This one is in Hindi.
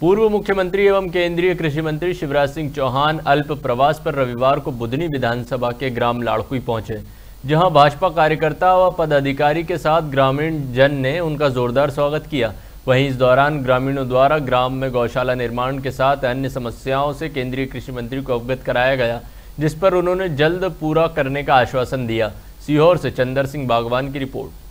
पूर्व मुख्यमंत्री एवं केंद्रीय कृषि मंत्री शिवराज सिंह चौहान अल्प प्रवास पर रविवार को बुधनी विधानसभा के ग्राम लाड़कुई पहुंचे जहां भाजपा कार्यकर्ता व पदाधिकारी के साथ ग्रामीण जन ने उनका जोरदार स्वागत किया वहीं इस दौरान ग्रामीणों द्वारा ग्राम में गौशाला निर्माण के साथ अन्य समस्याओं से केंद्रीय कृषि मंत्री को अवगत कराया गया जिस पर उन्होंने जल्द पूरा करने का आश्वासन दिया सीहोर से चंदर सिंह बागवान की रिपोर्ट